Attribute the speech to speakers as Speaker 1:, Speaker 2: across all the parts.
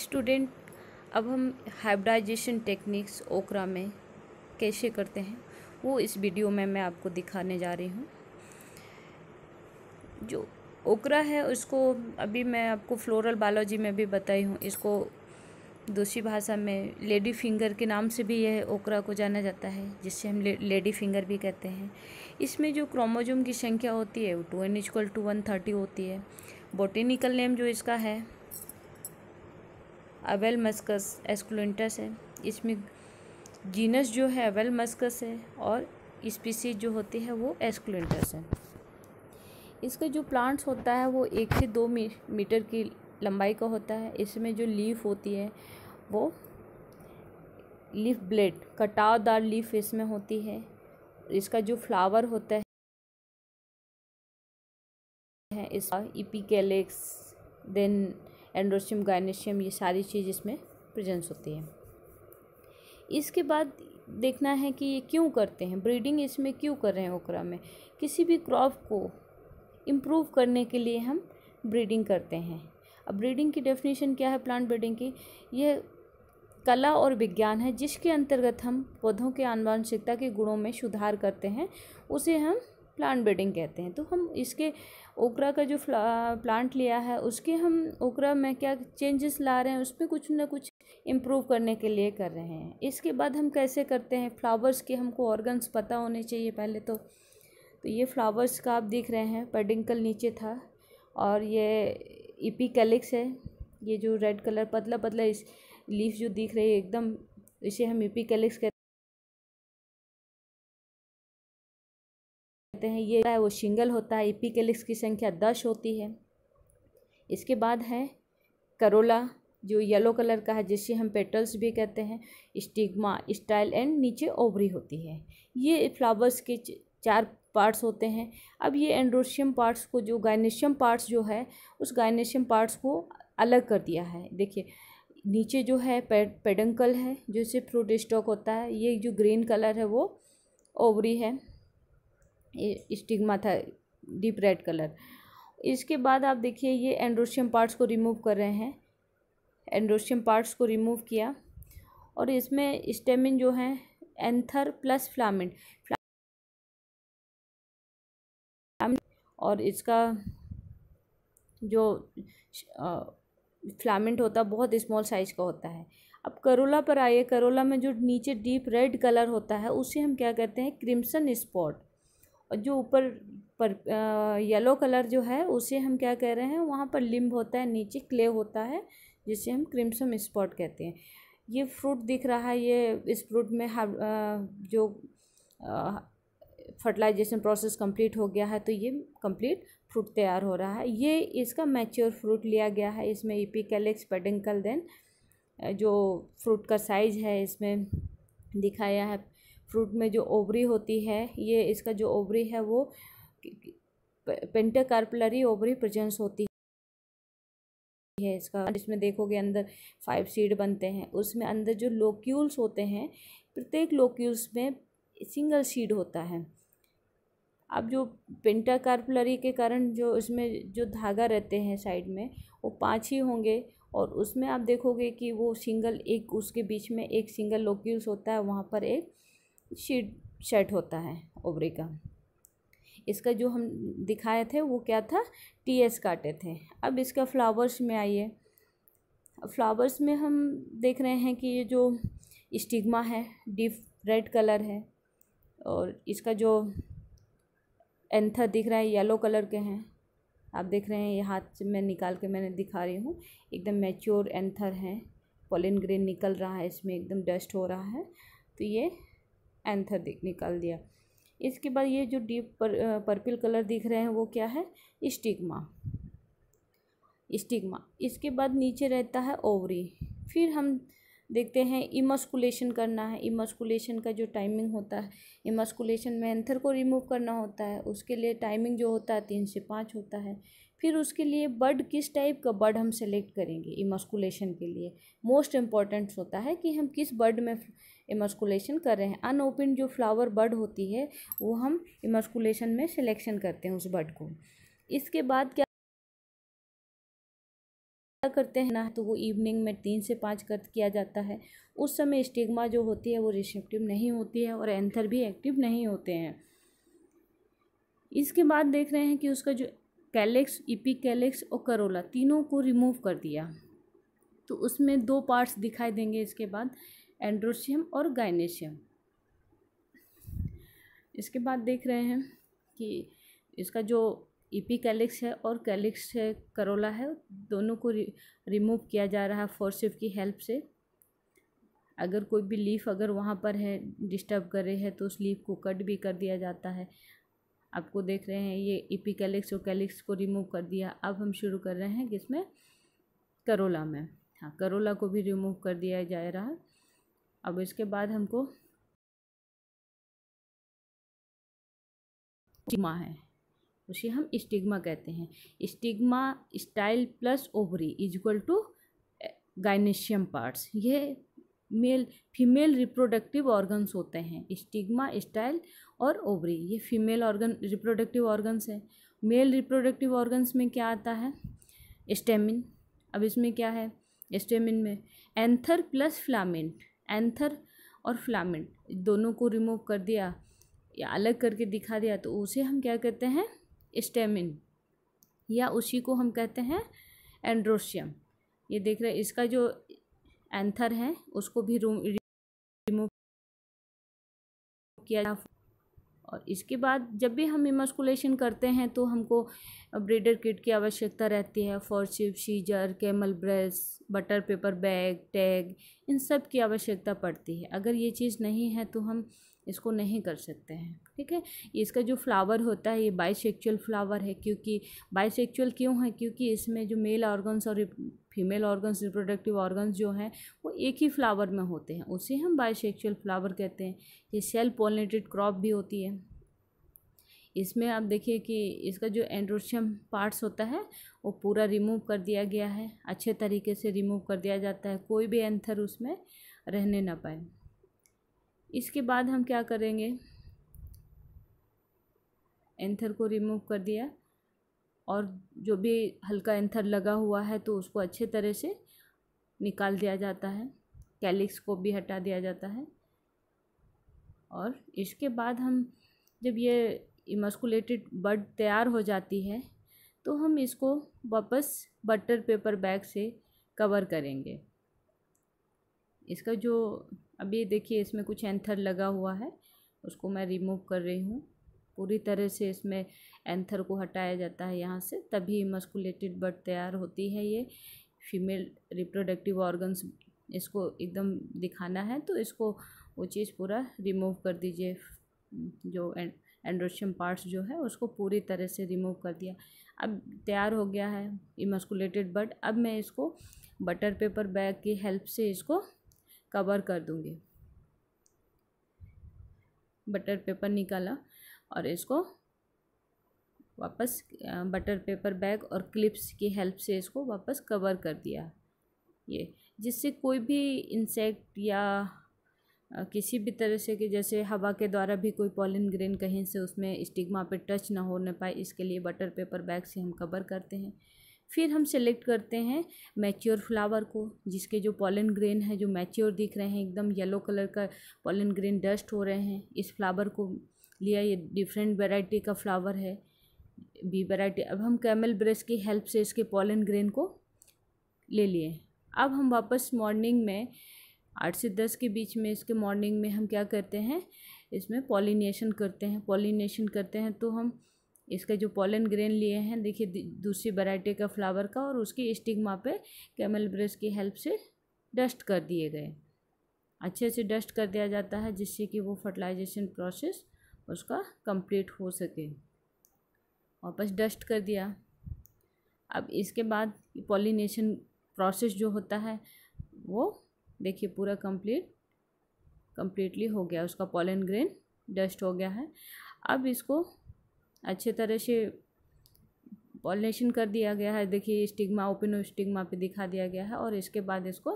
Speaker 1: student अब हम hybridisation techniques ओकरा में कैसे करते हैं वो इस वीडियो में मैं आपको दिखाने जा रही हूँ जो ओकरा है उसको अभी मैं आपको फ्लोरल बायोलॉजी में भी बताई हूँ इसको दूसरी भाषा में लेडी फिंगर के नाम से भी यह ओकरा को जाना जाता है जिससे हम ले, लेडी फिंगर भी कहते हैं इसमें जो क्रोमोजोम की संख्या होती है वो two n equal to one thirty होती है बोटेनिकल नेम जो इसका है अवेल मस्कस एस्कुलेंटस है इसमें जीनस जो है अवेल मस्कस है और स्पीसीज जो होती है वो एस्कुलेंटस है इसका जो प्लांट्स होता है वो एक से दो मी, मीटर की लंबाई का होता है इसमें जो लीफ होती है वो लीफ ब्लेड कटावदार लीफ इसमें होती है इसका जो फ्लावर होता है है इसका इपिकेलेक्स देन एंड्रोशियम गाइनेशियम ये सारी चीज़ इसमें प्रेजेंस होती है इसके बाद देखना है कि ये क्यों करते हैं ब्रीडिंग इसमें क्यों कर रहे हैं ओकरा में किसी भी क्रॉप को इम्प्रूव करने के लिए हम ब्रीडिंग करते हैं अब ब्रीडिंग की डेफिनेशन क्या है प्लांट ब्रीडिंग की यह कला और विज्ञान है जिसके अंतर्गत हम पौधों के आनुवांशिकता के गुणों में सुधार करते हैं उसे हम प्लांट बेडिंग कहते हैं तो हम इसके ओकरा का जो प्लांट लिया है उसके हम ओकरा में क्या चेंजेस ला रहे हैं उसमें कुछ ना कुछ इम्प्रूव करने के लिए कर रहे हैं इसके बाद हम कैसे करते हैं फ्लावर्स के हमको ऑर्गन्स पता होने चाहिए पहले तो तो ये फ्लावर्स का आप देख रहे हैं पेडिंकल नीचे था और ये इपिकैलिक्स है ये जो रेड कलर पतला पतला इस लीफ जो दिख रही है एकदम इसे हम इपिकैलिक्स कहते कहते हैं ये है वो शिंगल होता है इपिकेलिक्स e की संख्या दस होती है इसके बाद है करोला जो येलो कलर का है जिसे हम पेटल्स भी कहते हैं स्टिग्मा स्टाइल एंड नीचे ओवरी होती है ये फ्लावर्स के चार पार्ट्स होते हैं अब ये एंड्रोशियम पार्ट्स को जो गाइनेशियम पार्ट्स जो है उस गाइनेशियम पार्ट्स को अलग कर दिया है देखिए नीचे जो है पे, पेडंकल है जो फ्रूट स्टॉक होता है ये जो ग्रीन कलर है वो ओवरी है स्टिग्मा था डीप रेड कलर इसके बाद आप देखिए ये एंड्रोशियम पार्ट्स को रिमूव कर रहे हैं एंड्रोशियम पार्ट्स को रिमूव किया और इसमें स्टेमिन जो है एंथर प्लस फ्लामिन और इसका जो फ्लामेंट होता है बहुत स्मॉल साइज का होता है अब करोला पर आइए करोला में जो नीचे डीप रेड कलर होता है उसे हम क्या कहते हैं क्रिम्सन स्पॉट जो ऊपर पर येलो कलर जो है उसे हम क्या कह रहे हैं वहाँ पर लिम्ब होता है नीचे क्ले होता है जिसे हम क्रिम्सम स्पॉट कहते हैं ये फ्रूट दिख रहा है ये इस फ्रूट में हाँ, जो फर्टिलाइजेशन प्रोसेस कंप्लीट हो गया है तो ये कंप्लीट फ्रूट तैयार हो रहा है ये इसका मैच्योर फ्रूट लिया गया है इसमें कैलेक्स पेडिंकल देन जो फ्रूट का साइज़ है इसमें दिखाया है फ्रूट में जो ओवरी होती है ये इसका जो ओवरी है वो पेंटाकार्पलरी ओवरी प्रेजेंस होती है इसका जिसमें देखोगे अंदर फाइव सीड बनते हैं उसमें अंदर जो लोक्यूल्स होते हैं प्रत्येक लोक्यूल्स में सिंगल सीड होता है अब जो पेंटाकार्पलरी के कारण जो इसमें जो धागा रहते हैं साइड में वो पाँच ही होंगे और उसमें आप देखोगे कि वो सिंगल एक उसके बीच में एक सिंगल लोक्यूल्स होता है वहाँ पर एक शीट शर्ट होता है ओवरी का इसका जो हम दिखाए थे वो क्या था टी एस काटे थे अब इसका फ्लावर्स में आइए फ्लावर्स में हम देख रहे हैं कि ये जो स्टिग्मा है डीप रेड कलर है और इसका जो एंथर दिख रहा है येलो कलर के हैं आप देख रहे हैं ये हाथ से मैं निकाल के मैंने दिखा रही हूँ एकदम मैच्योर एंथर हैं पोलिन ग्रीन निकल रहा है इसमें एकदम डस्ट हो रहा है तो ये एंथर निकाल दिया इसके बाद ये जो डीप पर, पर्पल कलर दिख रहे हैं वो क्या है स्टिग्मा स्टिग्मा इसके बाद नीचे रहता है ओवरी फिर हम देखते हैं इमस्कुलेशन करना है इमस्कुलेशन का जो टाइमिंग होता है इमस्कुलेशन में एंथर को रिमूव करना होता है उसके लिए टाइमिंग जो होता है तीन से पाँच होता है फिर उसके लिए बर्ड किस टाइप का बर्ड हम सेलेक्ट करेंगे इमस्कुलेशन के लिए मोस्ट इम्पॉर्टेंट होता है कि हम किस बर्ड में इमस्कुलेशन कर रहे हैं अनओपन जो फ्लावर बर्ड होती है वो हम इमस्कुलेशन में सिलेक्शन करते हैं उस बर्ड को इसके बाद क्या करते हैं ना तो वो इवनिंग में तीन से पाँच कर्त किया जाता है उस समय स्टिग्मा जो होती है वो रिसेप्टिव नहीं होती है और एंथर भी एक्टिव नहीं होते हैं इसके बाद देख रहे हैं कि उसका जो कैलेक्स कैलेक्स और करोला तीनों को रिमूव कर दिया तो उसमें दो पार्ट्स दिखाई देंगे इसके बाद एंड्रोशियम और गाइनेशियम इसके बाद देख रहे हैं कि इसका जो ईपी कैलिक्स है और कैलिक्स है करोला है दोनों को रिमूव किया जा रहा है फोर्सिव की हेल्प से अगर कोई भी लीफ अगर वहाँ पर है डिस्टर्ब कर रही है तो उस लीफ को कट भी कर दिया जाता है आपको देख रहे हैं ये कैलिक्स और कैलिक्स को रिमूव कर दिया अब हम शुरू कर रहे हैं किसमें करोला में हाँ करोला को भी रिमूव कर दिया जा रहा है अब इसके बाद हमको स्टिग्मा है उसे हम स्टिग्मा कहते हैं stigma style plus ovary is equal to gynoecium parts ये मेल फीमेल रिप्रोडक्टिव ऑर्गन्स होते हैं स्टिग्मा स्टाइल और ओवरी ये फीमेल ऑर्गन रिप्रोडक्टिव ऑर्गन्स है मेल रिप्रोडक्टिव ऑर्गन्स में क्या आता है स्टेमिन अब इसमें क्या है स्टेमिन में एंथर प्लस फ्लामेंट एंथर और फ्लामेंट दोनों को रिमूव कर दिया या अलग करके दिखा दिया तो उसे हम क्या कहते हैं स्टेमिन या उसी को हम कहते हैं एंड्रोशियम ये देख रहे हैं इसका जो एंथर है उसको भी रूम रिमूव किया और इसके बाद जब भी हम इमस्कुलेशन करते हैं तो हमको ब्रीडर किट की आवश्यकता रहती है forceps scissor camel brush butter paper bag tag इन सब की आवश्यकता पड़ती है अगर ये चीज़ नहीं है तो हम इसको नहीं कर सकते हैं ठीक है इसका जो फ्लावर होता है ये बाइसेक्चुअल फ्लावर है क्योंकि बाइसेक्चुअल क्यों है क्योंकि इसमें जो मेल ऑर्गन्स और फीमेल ऑर्गन्स रिप्रोडक्टिव ऑर्गन्स जो हैं वो एक ही फ्लावर में होते हैं उसे हम बाइसेक्चुअल फ्लावर कहते हैं ये सेल पोलिनेटेड क्रॉप भी होती है इसमें आप देखिए कि इसका जो एंड्रोशियम पार्ट्स होता है वो पूरा रिमूव कर दिया गया है अच्छे तरीके से रिमूव कर दिया जाता है कोई भी एंथर उसमें रहने ना पाए इसके बाद हम क्या करेंगे एंथर को रिमूव कर दिया और जो भी हल्का एंथर लगा हुआ है तो उसको अच्छे तरह से निकाल दिया जाता है कैलिक्स को भी हटा दिया जाता है और इसके बाद हम जब ये इमस्कुलेटेड बर्ड तैयार हो जाती है तो हम इसको वापस बटर पेपर बैग से कवर करेंगे इसका जो अभी देखिए इसमें कुछ एंथर लगा हुआ है उसको मैं रिमूव कर रही हूँ पूरी तरह से इसमें एंथर को हटाया जाता है यहाँ से तभी मस्कुलेटेड बर्ड तैयार होती है ये फीमेल रिप्रोडक्टिव ऑर्गन्स इसको एकदम दिखाना है तो इसको वो चीज़ पूरा रिमूव कर दीजिए जो एंड्रोशियम पार्ट्स जो है उसको पूरी तरह से रिमूव कर दिया अब तैयार हो गया है इमस्कुलेटेड बर्ड अब मैं इसको बटर पेपर बैग की हेल्प से इसको कवर कर दूँगी बटर पेपर निकाला और इसको वापस बटर पेपर बैग और क्लिप्स की हेल्प से इसको वापस कवर कर दिया ये जिससे कोई भी इंसेक्ट या किसी भी तरह से कि जैसे हवा के द्वारा भी कोई पॉलिन ग्रेन कहीं से उसमें स्टिग्मा पे टच ना होने पाए इसके लिए बटर पेपर बैग से हम कवर करते हैं फिर हम सेलेक्ट करते हैं मैच्योर फ्लावर को जिसके जो पॉलिन ग्रेन है जो मैच्योर दिख रहे हैं एकदम येलो कलर का पॉलिन ग्रेन डस्ट हो रहे हैं इस फ्लावर को लिया ये डिफरेंट वेराइटी का फ्लावर है बी वेराइटी अब हम कैमल ब्रश की हेल्प से इसके पॉलन ग्रेन को ले लिए अब हम वापस मॉर्निंग में आठ से दस के बीच में इसके मॉर्निंग में हम क्या करते हैं इसमें पॉलिनेशन करते हैं पॉलिनेशन करते हैं तो हम इसका जो पॉलन ग्रेन लिए हैं देखिए दूसरी वैरायटी का फ्लावर का और उसकी स्टिग्मा पे कैमल ब्रश की हेल्प से डस्ट कर दिए गए अच्छे से डस्ट कर दिया जाता है जिससे कि वो फर्टिलाइजेशन प्रोसेस उसका कंप्लीट हो सके वापस डस्ट कर दिया अब इसके बाद पॉलिनेशन प्रोसेस जो होता है वो देखिए पूरा कंप्लीट कंप्लीटली हो गया उसका पॉलन ग्रेन डस्ट हो गया है अब इसको अच्छे तरह से पॉलिनेशन कर दिया गया है देखिए स्टिग्मा ओपन स्टिग्मा पे दिखा दिया गया है और इसके बाद इसको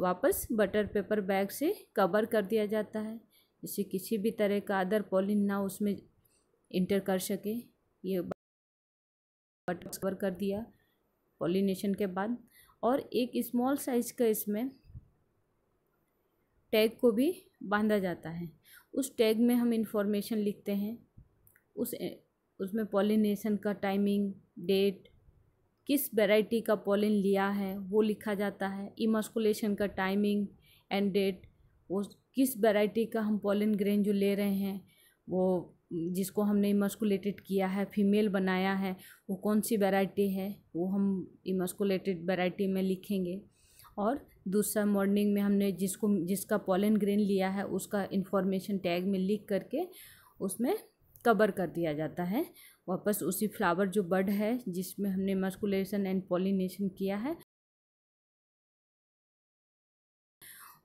Speaker 1: वापस बटर पेपर बैग से कवर कर दिया जाता है जिससे किसी भी तरह का अदर पोलिन ना उसमें इंटर कर सके ये बट कवर कर दिया पॉलिनेशन के बाद और एक स्मॉल साइज का इसमें टैग को भी बांधा जाता है उस टैग में हम इंफॉर्मेशन लिखते हैं उस उसमें पॉलिनेशन का टाइमिंग डेट किस वैरायटी का पोलिन लिया है वो लिखा जाता है इमस्कुलेशन का टाइमिंग एंड डेट वो किस वैरायटी का हम पोलन ग्रेन जो ले रहे हैं वो जिसको हमने इमस्कुलेटेड किया है फीमेल बनाया है वो कौन सी वैरायटी है वो हम इमस्कुलेटेड वैरायटी में लिखेंगे और दूसरा मॉर्निंग में हमने जिसको जिसका पोलन ग्रेन लिया है उसका इन्फॉर्मेशन टैग में लिख करके उसमें कवर कर दिया जाता है वापस उसी फ्लावर जो बर्ड है जिसमें हमने मस्कुलेशन एंड पॉलिनेशन किया है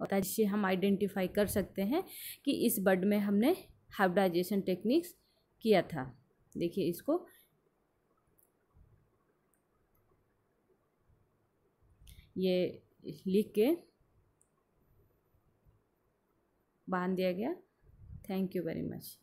Speaker 1: होता है जिससे हम आइडेंटिफाई कर सकते हैं कि इस बर्ड में हमने हाइब्राइजेशन टेक्निक्स किया था देखिए इसको ये लिख के बांध दिया गया थैंक यू वेरी मच